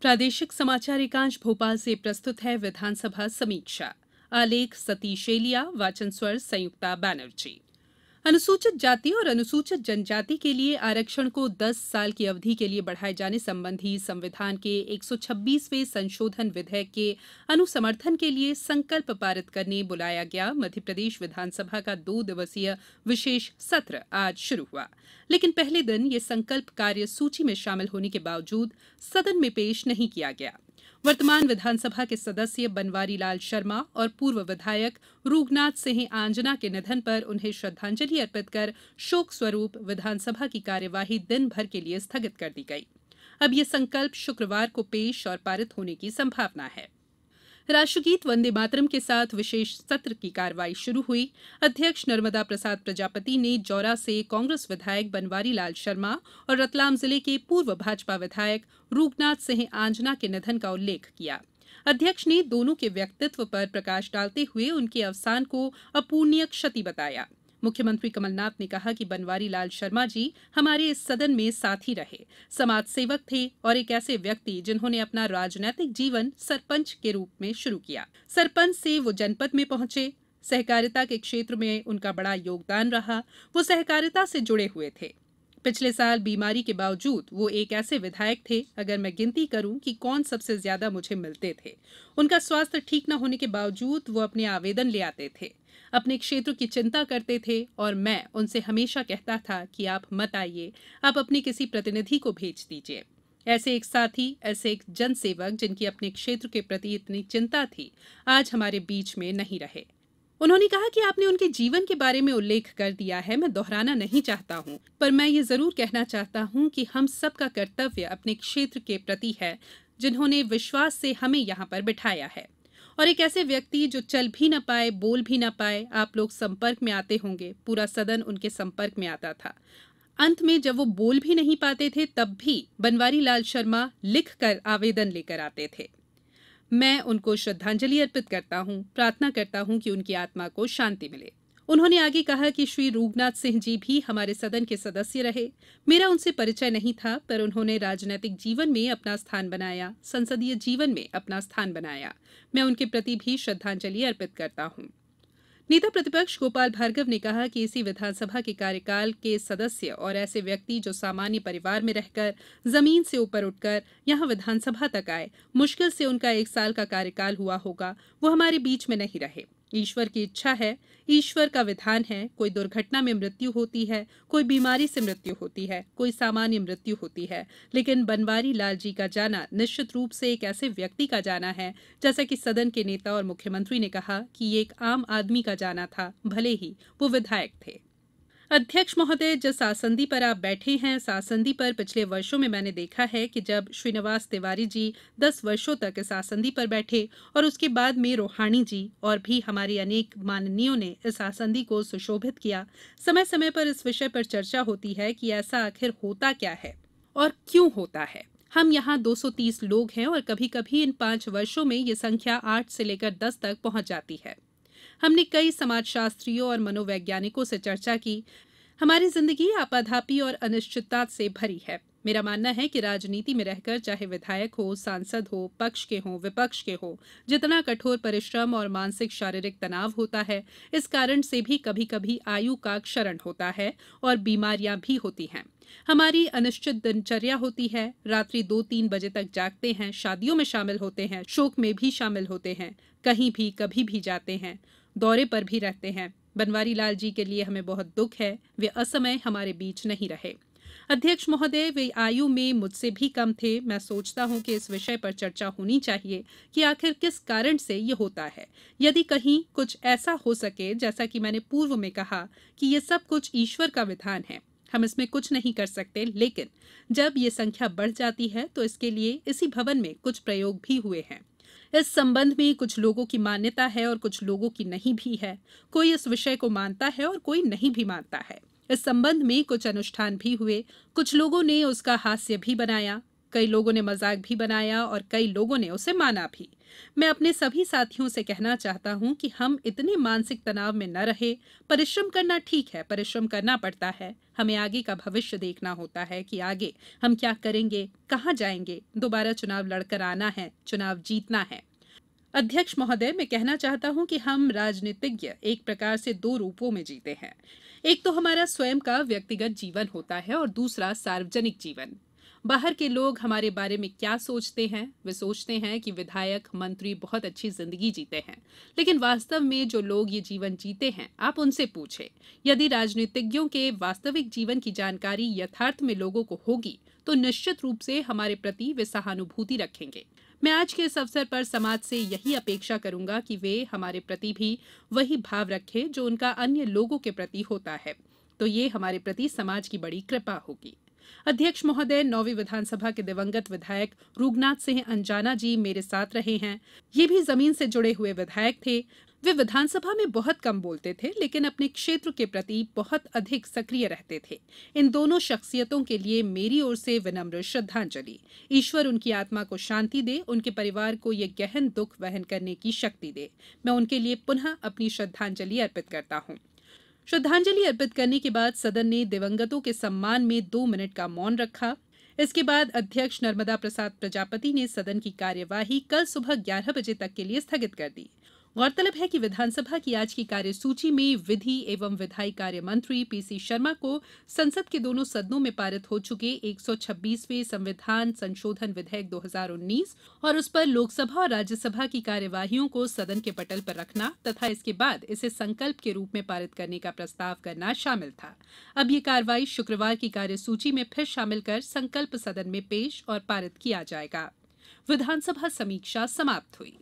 प्रादेशिक समाचार एकांश भोपाल से प्रस्तुत है विधानसभा समीक्षा आलेख सतीश एलिया वाचन स्वर संयुक्ता बैनर्जी अनुसूचित जाति और अनुसूचित जनजाति के लिए आरक्षण को 10 साल की अवधि के लिए बढ़ाए जाने संबंधी संविधान के 126वें संशोधन विधेयक के अनुसमर्थन के लिए संकल्प पारित करने बुलाया गया मध्यप्रदेश विधानसभा का दो दिवसीय विशेष सत्र आज शुरू हुआ लेकिन पहले दिन यह संकल्प कार्य सूची में शामिल होने के बावजूद सदन में पेश नहीं किया गया वर्तमान विधानसभा के सदस्य बनवारीलाल शर्मा और पूर्व विधायक रूगनाथ सिंह आंजना के निधन पर उन्हें श्रद्वांजलि अर्पित कर शोक स्वरूप विधानसभा की कार्यवाही दिन भर के लिए स्थगित कर दी गई अब यह संकल्प शुक्रवार को पेश और पारित होने की संभावना है राष्ट्रगीत वंदे मातरम के साथ विशेष सत्र की कार्यवाही शुरू हुई अध्यक्ष नर्मदा प्रसाद प्रजापति ने जौरा से कांग्रेस विधायक बनवारी लाल शर्मा और रतलाम जिले के पूर्व भाजपा विधायक रूपनाथ सिंह आंजना के निधन का उल्लेख किया अध्यक्ष ने दोनों के व्यक्तित्व पर प्रकाश डालते हुए उनके अवसान को अपूर्णीय क्षति बताया मुख्यमंत्री कमलनाथ ने कहा कि बनवारी लाल शर्मा जी हमारे इस सदन में साथी रहे समाज सेवक थे और एक ऐसे व्यक्ति जिन्होंने अपना राजनैतिक जीवन सरपंच के रूप में शुरू किया सरपंच से वो जनपद में पहुंचे सहकारिता के क्षेत्र में उनका बड़ा योगदान रहा वो सहकारिता से जुड़े हुए थे पिछले साल बीमारी के बावजूद वो एक ऐसे विधायक थे अगर मैं गिनती करूं कि कौन सबसे ज्यादा मुझे मिलते थे उनका स्वास्थ्य ठीक न होने के बावजूद वो अपने आवेदन ले आते थे अपने क्षेत्र की चिंता करते थे और मैं उनसे हमेशा कहता था कि आप मत आइए आप अपने किसी प्रतिनिधि को भेज दीजिए ऐसे एक साथी ऐसे एक जनसेवक जिनकी अपने क्षेत्र के प्रति इतनी चिंता थी आज हमारे बीच में नहीं रहे उन्होंने कहा कि आपने उनके जीवन के बारे में उल्लेख कर दिया है मैं दोहराना नहीं चाहता हूँ पर मैं ये जरूर कहना चाहता हूं कि हम सबका कर्तव्य अपने क्षेत्र के प्रति है जिन्होंने विश्वास से हमें यहाँ पर बिठाया है और एक ऐसे व्यक्ति जो चल भी ना पाए बोल भी ना पाए आप लोग संपर्क में आते होंगे पूरा सदन उनके संपर्क में आता था अंत में जब वो बोल भी नहीं पाते थे तब भी बनवारी लाल शर्मा लिख कर आवेदन लेकर आते थे मैं उनको श्रद्धांजलि अर्पित करता हूं प्रार्थना करता हूं कि उनकी आत्मा को शांति मिले उन्होंने आगे कहा कि श्री रूपनाथ सिंह जी भी हमारे सदन के सदस्य रहे मेरा उनसे परिचय नहीं था पर उन्होंने राजनीतिक जीवन में अपना स्थान बनाया संसदीय जीवन में अपना स्थान बनाया मैं उनके प्रति भी श्रद्धांजलि अर्पित करता हूँ नेता प्रतिपक्ष गोपाल भार्गव ने कहा कि इसी विधानसभा के कार्यकाल के सदस्य और ऐसे व्यक्ति जो सामान्य परिवार में रहकर जमीन से ऊपर उठकर यहां विधानसभा तक आए मुश्किल से उनका एक साल का कार्यकाल हुआ होगा वो हमारे बीच में नहीं रहे ईश्वर की इच्छा है ईश्वर का विधान है कोई दुर्घटना में मृत्यु होती है कोई बीमारी से मृत्यु होती है कोई सामान्य मृत्यु होती है लेकिन बनवारी लाल जी का जाना निश्चित रूप से एक ऐसे व्यक्ति का जाना है जैसा कि सदन के नेता और मुख्यमंत्री ने कहा कि ये एक आम आदमी का जाना था भले ही वो विधायक थे अध्यक्ष महोदय जिस आसंदी पर आप बैठे हैं इस आसंदी पर पिछले वर्षों में मैंने देखा है कि जब श्रीनिवास तिवारी जी दस वर्षों तक इस आसंदी पर बैठे और उसके बाद में रोहाणी जी और भी हमारे अनेक माननीयों ने इस आसंदी को सुशोभित किया समय समय पर इस विषय पर चर्चा होती है कि ऐसा आखिर होता क्या है और क्यों होता है हम यहाँ 230 लोग हैं और कभी कभी इन पांच वर्षों में ये संख्या आठ से लेकर दस तक पहुंच जाती है हमने कई समाजशास्त्रियों और मनोवैज्ञानिकों से चर्चा की हमारी जिंदगी आपाधापी और अनिश्चितता से भरी है मेरा मानना है कि राजनीति में रहकर चाहे विधायक हो सांसद हो पक्ष के हो विपक्ष के हो जितना कठोर परिश्रम और मानसिक शारीरिक तनाव होता है इस कारण से भी कभी कभी आयु का क्षरण होता है और बीमारियां भी होती हैं हमारी अनिश्चित दिनचर्या होती है रात्रि दो तीन बजे तक जागते हैं शादियों में शामिल होते हैं शोक में भी शामिल होते हैं कहीं भी कभी भी जाते हैं दौरे पर भी रहते हैं बनवारी लाल जी के लिए हमें बहुत दुख है वे असमय हमारे बीच नहीं रहे अध्यक्ष महोदय वे आयु में मुझसे भी कम थे मैं सोचता हूं कि इस विषय पर चर्चा होनी चाहिए कि आखिर किस कारण से ये होता है यदि कहीं कुछ ऐसा हो सके जैसा कि मैंने पूर्व में कहा कि ये सब कुछ ईश्वर का विधान है हम इसमें कुछ नहीं कर सकते लेकिन जब ये संख्या बढ़ जाती है तो इसके लिए इसी भवन में कुछ प्रयोग भी हुए हैं इस संबंध में कुछ लोगों की मान्यता है और कुछ लोगों की नहीं भी है कोई इस विषय को मानता है और कोई नहीं भी मानता है इस संबंध में कुछ अनुष्ठान भी हुए कुछ लोगों ने उसका हास्य भी बनाया कई लोगों ने मजाक भी बनाया और कई लोगों ने उसे माना भी मैं अपने सभी साथियों से कहना चाहता हूं कि हम इतने मानसिक तनाव में न रहे परिश्रम करना ठीक है परिश्रम करना पड़ता है हमें आगे का भविष्य देखना होता है कि आगे हम क्या करेंगे कहाँ जाएंगे दोबारा चुनाव लड़कर आना है चुनाव जीतना है अध्यक्ष महोदय मैं कहना चाहता हूं कि हम राजनीतिज्ञ एक प्रकार से दो रूपों में जीते हैं एक तो हमारा स्वयं का व्यक्तिगत जीवन होता है और दूसरा सार्वजनिक जीवन बाहर के लोग हमारे बारे में क्या सोचते हैं वे सोचते हैं कि विधायक मंत्री बहुत अच्छी जिंदगी जीते हैं लेकिन वास्तव में जो लोग ये जीवन जीते हैं आप उनसे पूछें यदि राजनीतिज्ञों के वास्तविक जीवन की जानकारी यथार्थ में लोगों को होगी तो निश्चित रूप से हमारे प्रति वे सहानुभूति रखेंगे मैं आज के इस अवसर पर समाज से यही अपेक्षा करूंगा कि वे हमारे प्रति भी वही भाव रखें जो उनका अन्य लोगों के प्रति होता है तो ये हमारे प्रति समाज की बड़ी कृपा होगी अध्यक्ष महोदय नौवीं विधानसभा के दिवंगत विधायक रूगनाथ सिंह अंजाना जी मेरे साथ रहे हैं ये भी जमीन से जुड़े हुए विधायक थे वे विधानसभा में बहुत कम बोलते थे लेकिन अपने क्षेत्र के प्रति बहुत अधिक सक्रिय रहते थे इन दोनों शख्सियतों के लिए मेरी ओर से विनम्र श्रद्धांजलि ईश्वर उनकी आत्मा को शांति दे उनके परिवार को ये गहन दुख वहन करने की शक्ति दे मैं उनके लिए पुनः अपनी श्रद्धांजलि अर्पित करता हूँ श्रद्धांजलि अर्पित करने के बाद सदन ने दिवंगतों के सम्मान में दो मिनट का मौन रखा इसके बाद अध्यक्ष नर्मदा प्रसाद प्रजापति ने सदन की कार्यवाही कल सुबह ग्यारह बजे तक के लिए स्थगित कर दी गौरतलब है कि विधानसभा की आज की कार्यसूची में विधि एवं विधायी कार्य मंत्री पीसी शर्मा को संसद के दोनों सदनों में पारित हो चुके एक सौ छब्बीसवें संविधान संशोधन विधेयक 2019 और उस पर लोकसभा और राज्यसभा की कार्यवाहियों को सदन के पटल पर रखना तथा इसके बाद इसे संकल्प के रूप में पारित करने का प्रस्ताव करना शामिल था अब यह कार्रवाई शुक्रवार की कार्यसूची में फिर शामिल कर संकल्प सदन में पेश और पारित किया जाएगा विधानसभा समीक्षा समाप्त हुई